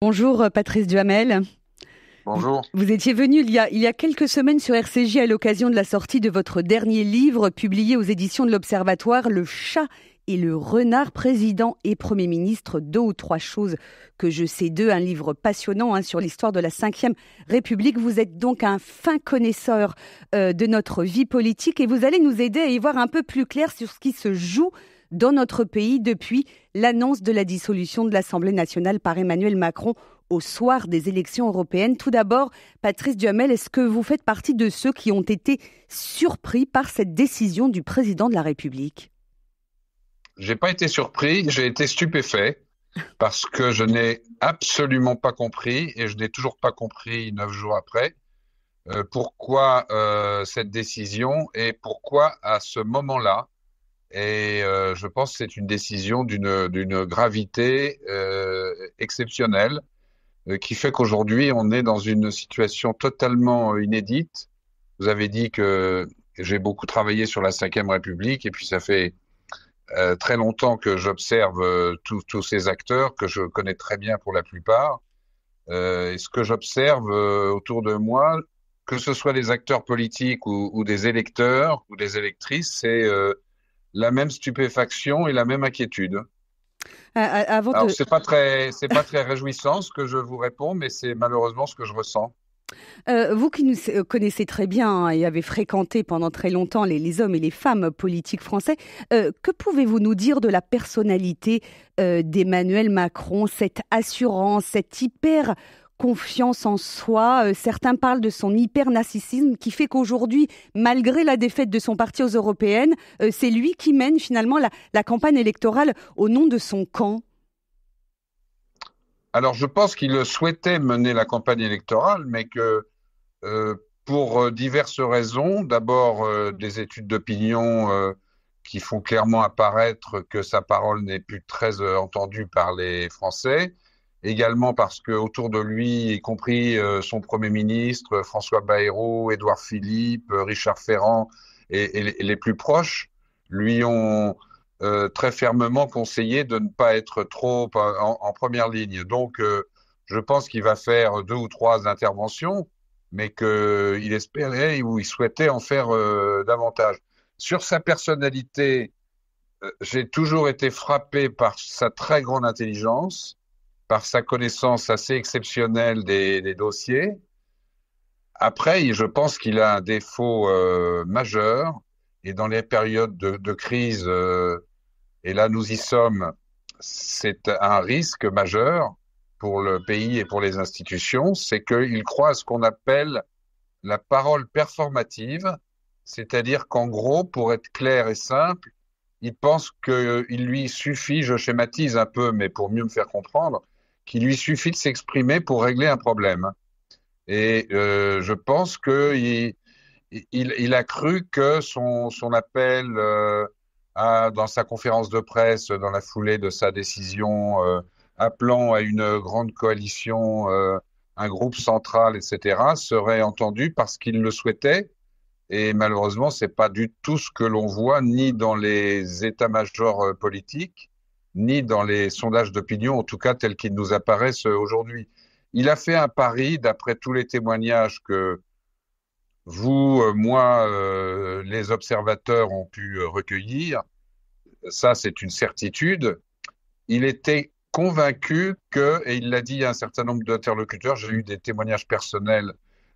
Bonjour euh, Patrice Duhamel. Bonjour. Vous étiez venu il y, a, quelques semaines sur RCJ à l'occasion de la sortie de votre dernier livre publié aux éditions de l'Observatoire, Le chat et le renard, président et Premier ministre, deux ou trois choses que je sais d'eux, un livre passionnant hein, sur l'histoire de la Ve République. Vous êtes donc un fin connaisseur euh, de notre vie politique et vous allez nous aider à y voir un peu plus clair sur ce qui se joue dans notre pays depuis l'annonce de la dissolution de l'Assemblée nationale par Emmanuel Macron au soir des élections européennes. Tout d'abord, Patrice Duhamel, est-ce que vous faites partie de ceux qui ont été surpris par cette décision du président de la République J'ai pas été surpris, j'ai été stupéfait parce que je n'ai absolument pas compris et je n'ai toujours pas compris neuf jours après euh, pourquoi euh, cette décision et pourquoi à ce moment-là et euh, je pense que c'est une décision d'une gravité euh, exceptionnelle euh, qui fait qu'aujourd'hui on est dans une situation totalement inédite. Vous avez dit que j'ai beaucoup travaillé sur la Ve République et puis ça fait très longtemps que j'observe tous ces acteurs que je connais très bien pour la plupart. et ce que j'observe autour de moi, que ce soit des acteurs politiques ou, ou, des électeurs ou des électrices, c'est la même stupéfaction et la même inquiétude. Ce euh, euh, avant c'est pas très, c'est pas très réjouissant ce que je vous réponds, mais c'est malheureusement ce que je ressens. Euh, vous qui nous connaissez très bien hein, et avez fréquenté pendant très longtemps les, hommes et les femmes politiques français, que pouvez-vous nous dire de la personnalité d'Emmanuel Macron, cette assurance, cette hyper confiance en soi. Euh, certains parlent de son hyper qui fait qu'aujourd'hui, malgré la défaite de son parti aux européennes, euh, c'est lui qui mène finalement la, campagne électorale au nom de son camp. Alors je pense qu'il souhaitait mener la campagne électorale, mais que euh, pour diverses raisons, d'abord des études d'opinion qui font clairement apparaître que sa parole n'est plus très entendue par les Français, également parce que autour de lui, y compris euh, son Premier ministre, euh, François Bayrou, Édouard Philippe, euh, Richard Ferrand et, les plus proches, lui ont très fermement conseillé de ne pas être trop en, première ligne. Donc, je pense qu'il va faire deux ou trois interventions, mais qu'il espérait ou il souhaitait en faire davantage. Sur sa personnalité, j'ai toujours été frappé par sa très grande intelligence, par sa connaissance assez exceptionnelle des, dossiers. Après, je pense qu'il a un défaut euh, majeur, et dans les périodes de, crise, euh, et là nous y sommes, c'est un risque majeur pour le pays et pour les institutions, c'est qu'il croit à ce qu'on appelle la parole performative, c'est-à-dire qu'en gros, pour être clair et simple, il pense qu'il lui suffit, je schématise un peu, mais pour mieux me faire comprendre, qu'il lui suffit de s'exprimer pour régler un problème. Et euh, je pense qu'il il, a cru que son, appel euh, dans sa conférence de presse, dans la foulée de sa décision, euh, appelant à une grande coalition, un groupe central, etc., serait entendu parce qu'il le souhaitait. Et malheureusement, c'est pas du tout ce que l'on voit ni dans les états-majors politiques, ni dans les sondages d'opinion, en tout cas tels qu'ils nous apparaissent euh, aujourd'hui. Il a fait un pari, d'après tous les témoignages que vous, euh, moi, euh, les observateurs ont pu recueillir, ça c'est une certitude, il était convaincu que, et il l'a dit à un certain nombre d'interlocuteurs, j'ai eu des témoignages personnels,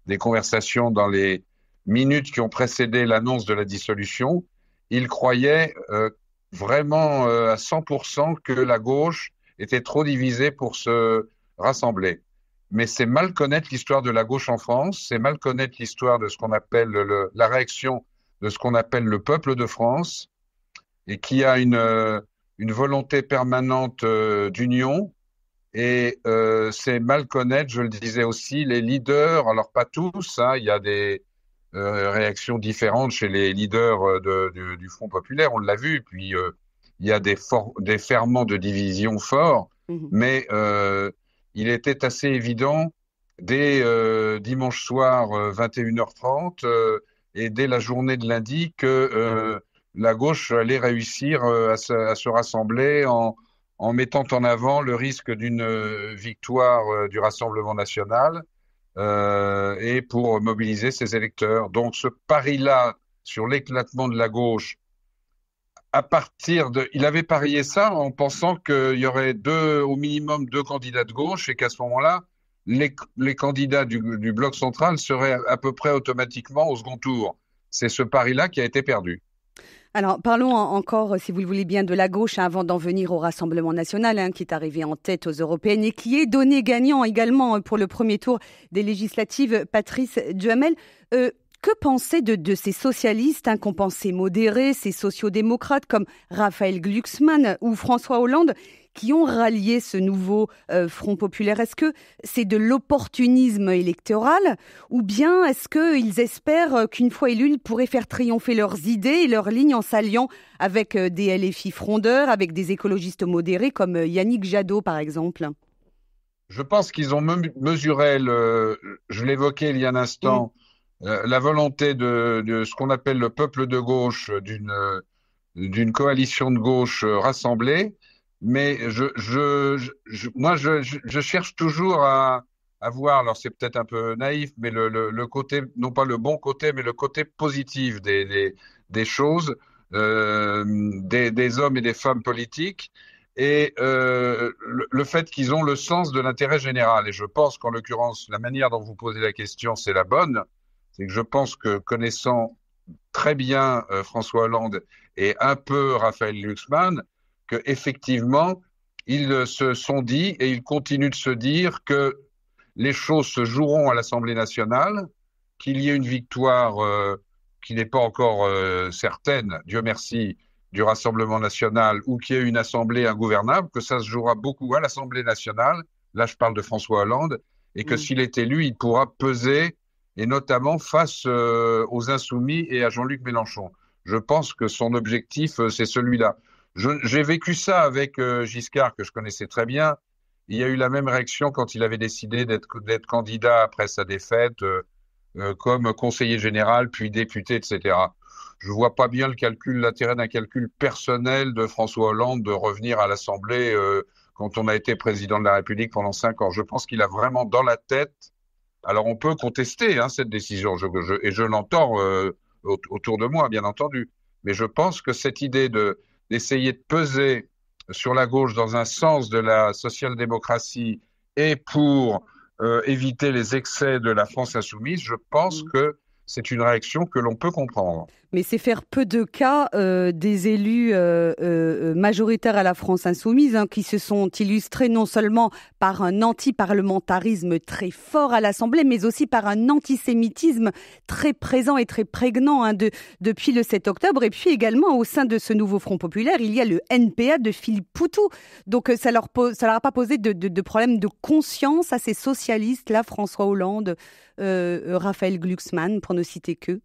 des conversations dans les minutes qui ont précédé l'annonce de la dissolution, il croyait que, vraiment euh, à 100% que la gauche était trop divisée pour se rassembler. Mais c'est mal connaître l'histoire de la gauche en France, c'est mal connaître l'histoire de ce qu'on appelle le, la réaction de ce qu'on appelle le peuple de France et qui a une, euh, une volonté permanente euh, d'union. Et c'est mal connaître, je le disais aussi, les leaders, alors pas tous, hein, il y a des, euh, réactions différentes chez les leaders euh, du Front populaire, on l'a vu. Puis euh, il y a des, des ferments de division forts, mhm. mais il était assez évident dès dimanche soir 21h30 et dès la journée de lundi que la gauche allait réussir à se, rassembler en, mettant en avant le risque d'une victoire du Rassemblement national euh, et pour mobiliser ses électeurs. Donc ce pari-là sur l'éclatement de la gauche, à partir de, il avait parié ça en pensant qu'il y aurait deux, au minimum deux candidats de gauche et qu'à ce moment-là, les, candidats du bloc central seraient à peu près automatiquement au second tour. C'est ce pari-là qui a été perdu. Alors, parlons encore, euh, si vous le voulez bien, de la gauche hein, avant d'en venir au Rassemblement national, hein, qui est arrivé en tête aux européennes et qui est donné gagnant également euh, pour le premier tour des législatives. Patrice Duhamel, euh, que penser de, ces socialistes hein, qu'on pensait modérés, ces sociodémocrates comme Raphaël Glucksmann ou François Hollande qui ont rallié ce nouveau euh, Front populaire. Est-ce que c'est de l'opportunisme électoral ou bien est-ce qu'ils espèrent euh, qu'une fois élus, ils pourraient faire triompher leurs idées et leurs lignes en s'alliant avec euh, des LFI frondeurs, avec des écologistes modérés comme Yannick Jadot par exemple je pense qu'ils ont mesuré, je l'évoquais il y a un instant, la volonté de ce qu'on appelle le peuple de gauche, d'une coalition de gauche rassemblée mais je, je, moi, je, je, cherche toujours à, à voir, alors c'est peut-être un peu naïf, mais le, le, côté, non pas le bon côté, mais le côté positif des, des, des choses, euh, des, des, hommes et des femmes politiques, et euh, le, fait qu'ils ont le sens de l'intérêt général. Et je pense qu'en l'occurrence, la manière dont vous posez la question, c'est la bonne. C'est que je pense que connaissant très bien euh, François Hollande et un peu Raphaël Luxman, que effectivement ils euh, se sont dit et ils continuent de se dire que les choses se joueront à l'Assemblée nationale, qu'il y ait une victoire euh, qui n'est pas encore euh, certaine, Dieu merci, du Rassemblement national ou qu'il y ait une assemblée ingouvernable, que ça se jouera beaucoup à l'Assemblée nationale. Là, je parle de François Hollande et que mm. s'il est élu, il pourra peser et notamment face aux insoumis et à Jean-Luc Mélenchon. Je pense que son objectif, c'est celui-là. J'ai vécu ça avec euh, Giscard, que je connaissais très bien. Il y a eu la même réaction quand il avait décidé d'être candidat après sa défaite, euh, euh, comme conseiller général, puis député, etc. Je vois pas bien le calcul, l'intérêt d'un calcul personnel de François Hollande de revenir à l'Assemblée quand on a été président de la République pendant cinq ans. Je pense qu'il a vraiment dans la tête. Alors on peut contester hein, cette décision, je, je, et je l'entends autour de moi, bien entendu. Mais je pense que cette idée de d'essayer de peser sur la gauche dans un sens de la social-démocratie et pour euh, éviter les excès de la France insoumise, je pense mm. que c'est une réaction que l'on peut comprendre mais c'est faire peu de cas euh, des élus euh, euh, majoritaires à la France insoumise hein, qui se sont illustrés non seulement par un anti-parlementarisme très fort à l'Assemblée, mais aussi par un antisémitisme très présent et très prégnant hein, depuis le 7 octobre. Et puis également au sein de ce nouveau Front populaire, il y a le NPA de Philippe Poutou. Donc ça leur ça leur a pas posé de, de, de problème de conscience à ces socialistes là, François Hollande, Raphaël Glucksmann, pour ne citer que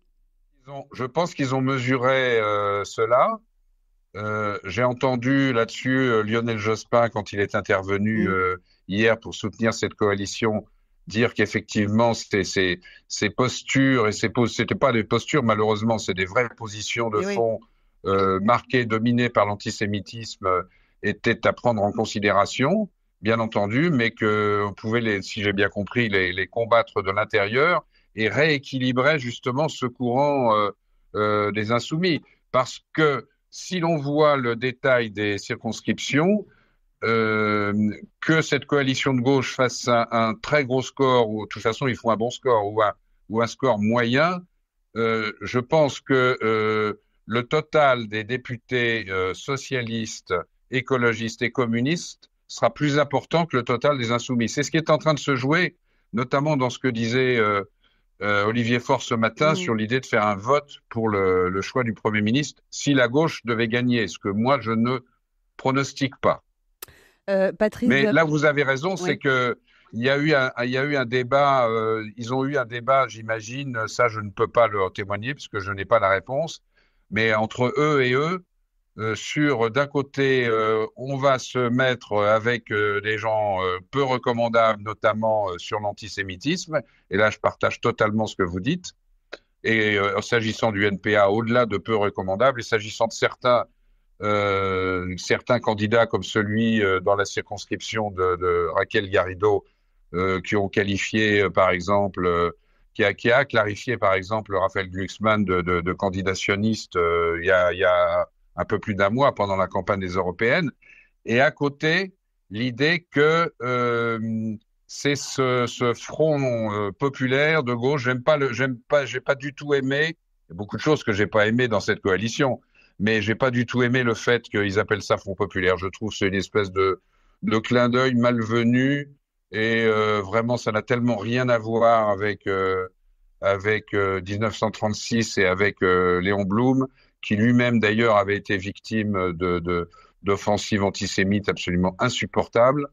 je pense qu'ils ont mesuré euh, cela. Euh, j'ai entendu là-dessus euh, Lionel Jospin, quand il est intervenu mm. hier pour soutenir cette coalition, dire qu'effectivement, ces postures, et ce n'étaient pas des postures malheureusement, c'est des vraies positions de eh fond marquées, dominées par l'antisémitisme, étaient à prendre en considération bien entendu, mais qu'on pouvait, les, si j'ai bien compris, les combattre de l'intérieur et rééquilibrer justement ce courant euh, euh, des insoumis. Parce que si l'on voit le détail des circonscriptions, euh, que cette coalition de gauche fasse un, très gros score, ou de toute façon ils font un bon score, ou un, ou un score moyen, je pense que le total des députés socialistes, écologistes et communistes sera plus important que le total des insoumis. C'est ce qui est en train de se jouer, notamment dans ce que disait euh, Olivier Faure ce matin mm. sur l'idée de faire un vote pour le, choix du Premier ministre si la gauche devait gagner, ce que moi je ne pronostique pas. Euh, mais là, vous avez raison, c'est que il y a eu un, débat, euh, ils ont eu un débat, j'imagine, ça je ne peux pas le témoigner puisque je n'ai pas la réponse, mais entre eux et eux, euh, sur d'un côté, euh, on va se mettre euh, avec des gens peu recommandables, notamment sur l'antisémitisme. Et là, je partage totalement ce que vous dites. Et s'agissant du NPA, au-delà de peu recommandables, et s'agissant de certains certains candidats comme celui dans la circonscription de, Raquel Garrido qui ont qualifié par exemple qui a, clarifié par exemple Raphaël Glucksmann de, candidationniste il y a un peu plus d'un mois pendant la campagne des européennes, et à côté l'idée que euh, c'est ce, front euh, populaire de gauche. J'aime pas, j'aime pas, j'ai pas du tout aimé il y a beaucoup de choses que j'ai pas aimé dans cette coalition, mais j'ai pas du tout aimé le fait qu'ils appellent ça front populaire. Je trouve c'est une espèce de, clin d'œil malvenu et euh, vraiment ça n'a tellement rien à voir avec avec 1936 et avec Léon Blum qui lui-même d'ailleurs avait été victime de, d'offensives antisémites absolument insupportables.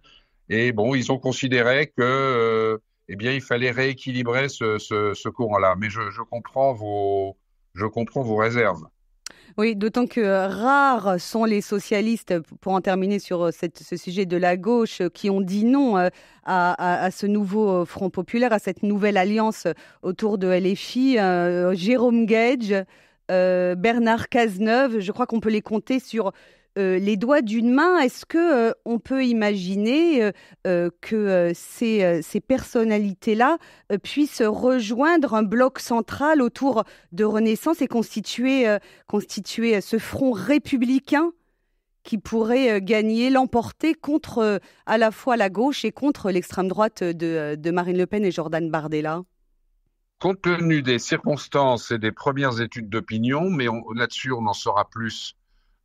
Et bon, ils ont considéré que, euh, eh bien, il fallait rééquilibrer ce, ce, courant-là. Mais je, comprends vos, je comprends vos réserves. Oui, d'autant que euh, rares sont les socialistes, pour en terminer sur euh, cette, ce sujet de la gauche, qui ont dit non à, à, ce nouveau Front populaire, à cette nouvelle alliance autour de LFI. Jérôme Gage, euh, Bernard Cazeneuve, je crois qu'on peut les compter sur euh, les doigts d'une main. Est-ce que euh, on peut imaginer que ces, personnalités-là puissent rejoindre un bloc central autour de Renaissance et constituer, ce front républicain qui pourrait gagner, l'emporter contre à la fois la gauche et contre l'extrême droite de, de Marine Le Pen et Jordan Bardella compte tenu des circonstances et des premières études d'opinion, mais là-dessus, on en saura plus,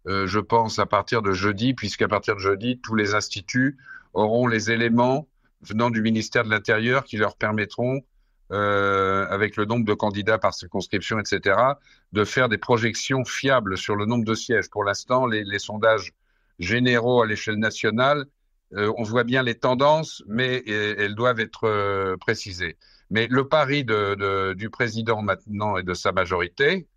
euh, je pense, à partir de jeudi, puisqu'à partir de jeudi, tous les instituts auront les éléments venant du ministère de l'Intérieur qui leur permettront, euh, avec le nombre de candidats par circonscription, etc., de faire des projections fiables sur le nombre de sièges. Pour l'instant, les, sondages généraux à l'échelle nationale, euh, on voit bien les tendances, mais elles doivent être précisées. Mais le pari du président maintenant et de sa majorité,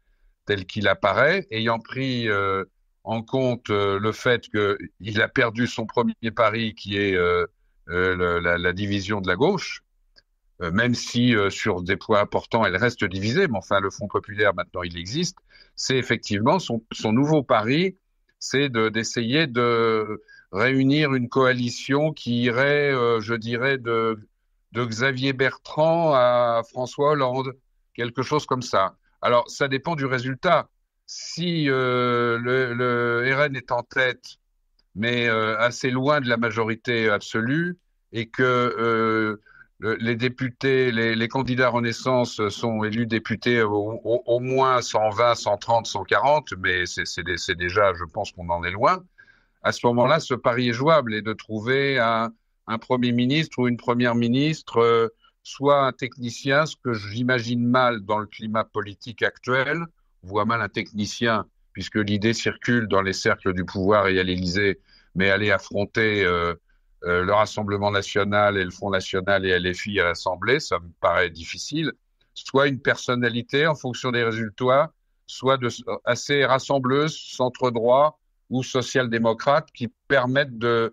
tel qu'il apparaît, ayant pris euh, en compte euh, le fait qu'il a perdu son premier pari, qui est euh, la, division de la gauche, même si sur des points importants elle reste divisée, mais enfin le Front populaire maintenant il existe, c'est effectivement son, nouveau pari, c'est d'essayer de réunir une coalition qui irait, je dirais, de de Xavier Bertrand à François Hollande, quelque chose comme ça. Alors, ça dépend du résultat. Si euh, le, RN est en tête, mais euh, assez loin de la majorité absolue, et que euh, les députés, les, candidats Renaissance sont élus députés au, au moins 120, 130, 140, mais c'est déjà, je pense qu'on en est loin, à ce moment-là, ce pari est jouable et de trouver un, un Premier ministre ou une Première ministre euh, soit un technicien, ce que j'imagine mal dans le climat politique actuel, on voit mal un technicien, puisque l'idée circule dans les cercles du pouvoir et à l'Élysée, mais aller affronter euh, euh, le Rassemblement national et le Front national et LFI à l'Assemblée, ça me paraît difficile. Soit une personnalité en fonction des résultats, soit assez rassembleuse, centre droit ou social-démocrate, qui permettent de,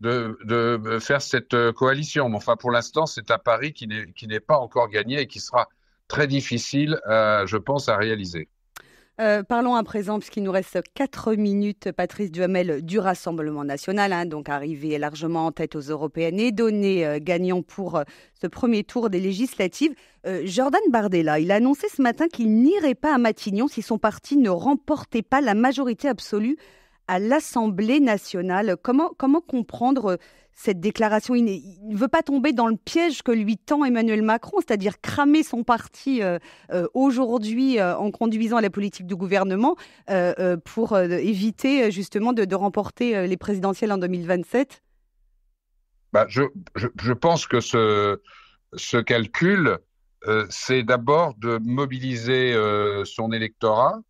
de, faire cette euh, coalition. Mais enfin, pour l'instant, c'est un pari qui n'est pas encore gagné et qui sera très difficile, euh, je pense, à réaliser. Euh, parlons à présent, puisqu'il nous reste 4 minutes, Patrice Duhamel du Rassemblement national, hein, donc arrivé largement en tête aux européennes et donné gagnant pour ce premier tour des législatives. Jordan Bardella, il a annoncé ce matin qu'il n'irait pas à Matignon si son parti ne remportait pas la majorité absolue à l'Assemblée nationale. Comment, comment comprendre euh, cette déclaration Il ne veut pas tomber dans le piège que lui tend Emmanuel Macron, c'est-à-dire cramer son parti euh, euh, aujourd'hui en conduisant à la politique du gouvernement pour éviter justement de, remporter les présidentielles en 2027 bah, je, pense que ce, ce calcul, c'est d'abord de mobiliser son électorat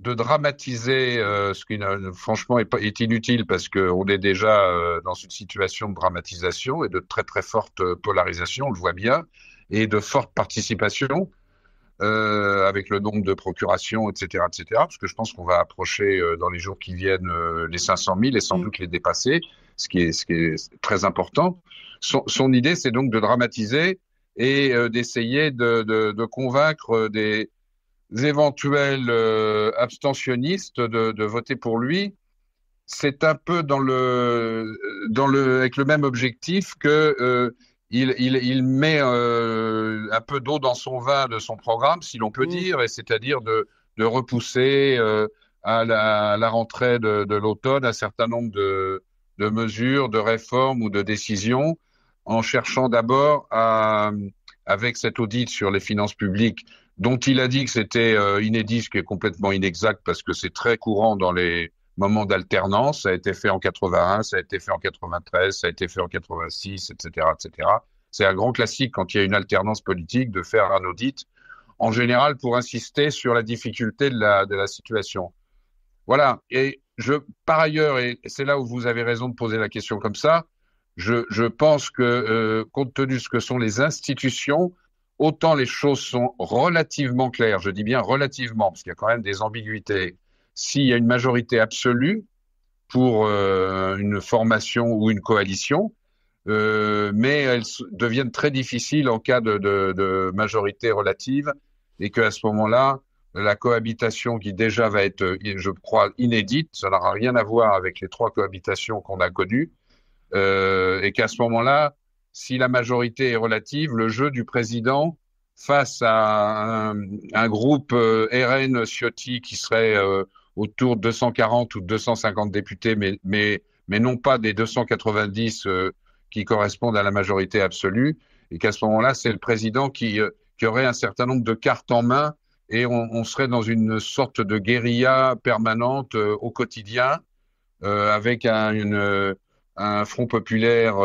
de dramatiser euh, ce qui franchement est, inutile parce qu'on est déjà euh, dans une situation de dramatisation et de très très forte euh, polarisation, on le voit bien, et de forte participation avec le nombre de procurations, etc., etc. Parce que je pense qu'on va approcher dans les jours qui viennent les 500 000 et sans mm. doute les dépasser, ce qui est, ce qui est très important. Son, idée, c'est donc de dramatiser et d'essayer de, convaincre des éventuels euh, abstentionnistes de, voter pour lui, c'est un peu dans le, dans le, avec le même objectif qu'il euh, il, met euh, un peu d'eau dans son vin de son programme, si l'on peut mmh. dire, c'est-à-dire de, repousser à la, rentrée de, l'automne un certain nombre de, de mesures, de réformes ou de décisions, en cherchant d'abord à, avec cet audit sur les finances publiques, dont il a dit que c'était euh, inédit, ce qui est complètement inexact parce que c'est très courant dans les moments d'alternance. Ça a été fait en 81, ça a été fait en 93, ça a été fait en 86, etc., etc. C'est un grand classique quand il y a une alternance politique de faire un audit, en général pour insister sur la difficulté de la, situation. Voilà. Et je, par ailleurs, et c'est là où vous avez raison de poser la question comme ça, je, pense que euh, compte tenu de ce que sont les institutions, autant les choses sont relativement claires, je dis bien relativement, parce qu'il y a quand même des ambiguïtés. S'il y a une majorité absolue pour euh, une formation ou une coalition, euh, mais elles deviennent très difficiles en cas de, majorité relative, et qu'à ce moment-là, la cohabitation qui déjà va être, euh, je crois, inédite, ça n'aura rien à voir avec les trois cohabitations qu'on a connues, et qu'à ce moment-là, si la majorité est relative, le jeu du président face à un, groupe euh, RN Ciotti qui serait euh, autour de 240 ou 250 députés, mais, mais, mais non pas des 290 euh, qui correspondent à la majorité absolue, et qu'à ce moment-là, c'est le président qui, aurait un certain nombre de cartes en main et on, serait dans une sorte de guérilla permanente au quotidien, avec un, un front populaire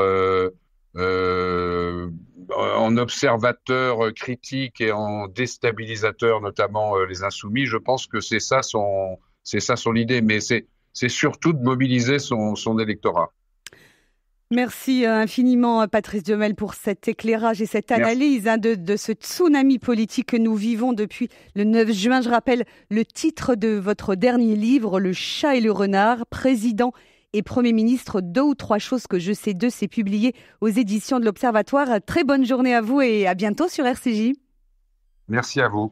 euh, en observateur euh, critique et en déstabilisateur, notamment euh, les insoumis. Je pense que c'est ça son, c'est ça son idée, mais c'est, c'est surtout de mobiliser son, son électorat. Merci infiniment, Patrice Demel, pour cet éclairage et cette analyse hein, de, de, ce tsunami politique que nous vivons depuis le 9 juin. Je rappelle le titre de votre dernier livre, Le chat et le renard, président et Premier ministre, deux ou trois choses que je sais d'eux, c'est publié aux éditions de l'Observatoire. Très bonne journée à vous et à bientôt sur RCJ. Merci à vous.